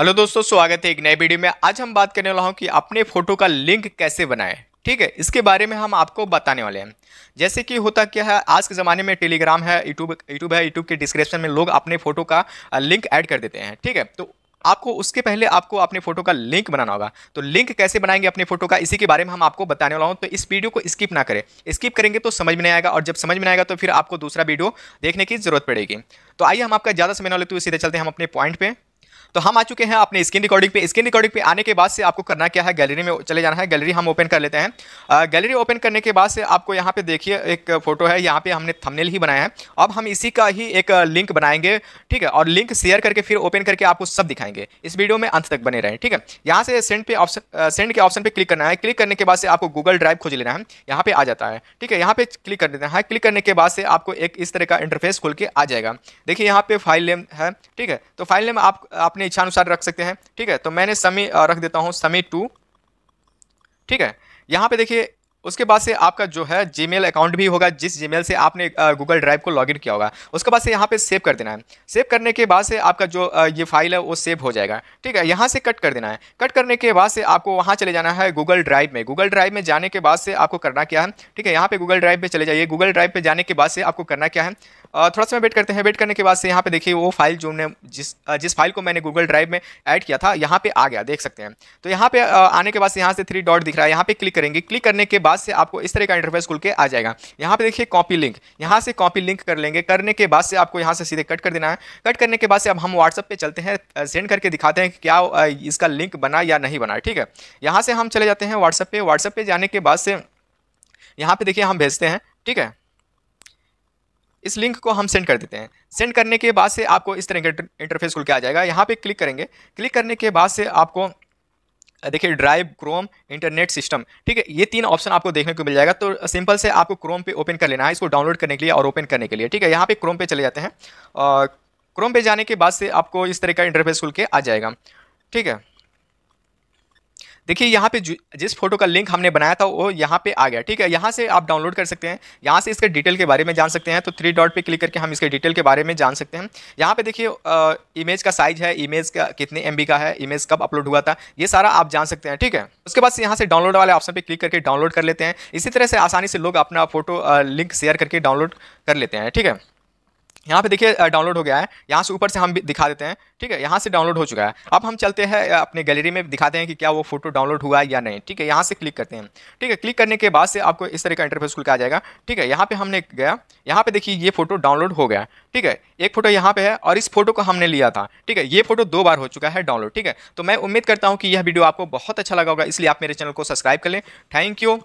hello दोस्तों स्वागत है एक नए वीडियो में आज हम बात करने वाला हूँ कि अपने फोटो का लिंक कैसे बनाएं ठीक है इसके बारे में हम आपको बताने वाले हैं जैसे कि होता क्या है आज के ज़माने में टेलीग्राम है यूट्यूब यूट्यूब है यूट्यूब के डिस्क्रिप्शन में लोग अपने फोटो का लिंक ऐड कर देते हैं ठीक है तो आपको उसके पहले आपको अपने फोटो का लिंक बनाना होगा तो लिंक कैसे बनाएंगे अपने फोटो का इसी के बारे में हम आपको बताने वाला हूँ तो इस वीडियो को स्किप ना करें स्किप करेंगे तो समझ में नहीं आएगा और जब समझ में आएगा तो फिर आपको दूसरा वीडियो देखने की जरूरत पड़ेगी तो आइए हम आपका ज़्यादा समय ना लेते हुए सीधे चलते हैं हम अपने पॉइंट पर तो हम आ चुके हैं अपने स्क्रीन रिकॉर्डिंग पे स्क्रीन रिकॉर्डिंग पे आने के बाद से आपको करना क्या है गैलरी में चले जाना है गैलरी हम ओपन कर लेते हैं गैलरी ओपन करने के बाद से आपको यहाँ पे देखिए एक फोटो है यहाँ पे हमने थंबनेल ही बनाया है अब हम इसी का ही एक लिंक बनाएंगे ठीक है और लिंक शेयर करके फिर ओपन करके आपको सब दिखाएंगे इस वीडियो में अंत तक बने रहें ठीक है यहाँ से सेंड पे ऑप्शन सेंड के ऑप्शन पर क्लिक करना है क्लिक करने के बाद से आपको गूगल ड्राइव खोज लेना है यहाँ पे आ जाता है ठीक है यहाँ पे क्लिक कर देना है क्लिक करने के बाद से आपको एक इस तरह का इंटरफेस खोल के आ जाएगा देखिए यहाँ पे फाइल नेम है ठीक है तो फाइल नेम आप अपने इच्छानुसार रख सकते हैं ठीक है तो मैंने समी रख देता हूँ समी टू ठीक है यहाँ पे देखिए उसके बाद से आपका जो है जी अकाउंट भी होगा जिस जी से आपने गूगल ड्राइव को लॉगिन किया होगा उसके बाद से यहाँ पे सेव कर देना है सेव करने के बाद से आपका जो ये फाइल है वो सेव हो जाएगा ठीक है यहाँ से कट कर देना है कट करने के बाद से आपको वहाँ चले जाना है गूगल ड्राइव में गूगल ड्राइव में जाने के बाद से आपको करना क्या है ठीक है यहाँ पर गूगल ड्राइव पर चले जाइए गूगल ड्राइव पर जाने के बाद से आपको करना क्या है थोड़ा सा वेट करते हैं वेट करने के बाद से यहाँ पे देखिए वो फाइल जो हमने जिस जिस फाइल को मैंने गूगल ड्राइव में ऐड किया था यहाँ पे आ गया देख सकते हैं तो यहाँ पे आने के बाद से यहाँ से थ्री डॉट दिख रहा है यहाँ पे क्लिक करेंगे क्लिक करने के बाद बाद से आपको इस तरह का इंटरफेस खुल के आ जाएगा यहाँ पे देखिए कॉपी लिंक यहाँ से कॉपी लिंक कर लेंगे करने के बाद से आपको यहाँ से सीधे कट कर देना है कट करने के बाद से अब हम व्हाट्सअप पे चलते हैं सेंड करके दिखाते हैं कि क्या इसका लिंक बना या नहीं बना ठीक है यहाँ से हम चले जाते हैं व्हाट्सअप पे व्हाट्सअप पे जाने के बाद से यहाँ पर देखिए हम भेजते हैं ठीक है इस लिंक को हम सेंड कर देते हैं सेंड करने के बाद से आपको इस तरह का इंटरफेस खुल के आ जाएगा यहाँ पे क्लिक करेंगे क्लिक करने के बाद से आपको देखिए ड्राइव क्रोम इंटरनेट सिस्टम ठीक है ये तीन ऑप्शन आपको देखने को मिल जाएगा तो सिंपल से आपको क्रोम पे ओपन कर लेना है इसको डाउनलोड करने के लिए और ओपन करने के लिए ठीक है यहाँ पे क्रोम पे चले जाते हैं क्रोम पे जाने के बाद से आपको इस तरह का इंटरफेस खुल के आ जाएगा ठीक है देखिए यहाँ पे जिस फोटो का लिंक हमने बनाया था वो यहाँ पे आ गया ठीक है यहाँ से आप डाउनलोड कर सकते हैं यहाँ से इसके डिटेल के बारे में जान सकते हैं तो थ्री डॉट पे क्लिक करके हम इसके डिटेल के बारे में जान सकते हैं यहाँ पे देखिए इमेज का साइज है इमेज का कितने एम का है इमेज कब अपलोड हुआ था ये सारा आप जान सकते हैं ठीक है उसके बाद यहाँ से डाउनलोड वाले ऑप्शन पर क्लिक करके डाउनलोड कर लेते हैं इसी तरह से आसानी से लोग अपना फोटो लिंक शेयर करके डाउनलोड कर लेते हैं ठीक है यहाँ पे देखिए डाउनलोड हो गया है यहाँ से ऊपर से हम दिखा देते हैं ठीक है यहाँ से डाउनलोड हो चुका है अब हम चलते हैं अपने गैलरी में दिखाते हैं कि क्या वो फोटो डाउनलोड हुआ है या नहीं ठीक है यहाँ से क्लिक करते हैं ठीक है क्लिक करने के बाद से आपको इस तरह का इंटरफेस खुल के आ जाएगा ठीक है यहाँ पे हमने गया यहाँ पे देखिए ये फोटो डाउनलोड हो गया ठीक है एक फोटो यहाँ पे है और इस फोटो को हमने लिया था ठीक है ये फोटो दो बार हो चुका है डाउनलोड ठीक है तो मैं उम्मीद करता हूँ कि यह वीडियो आपको बहुत अच्छा लगा होगा इसलिए आप मेरे चैनल को सब्सक्राइब कर लें थैंक यू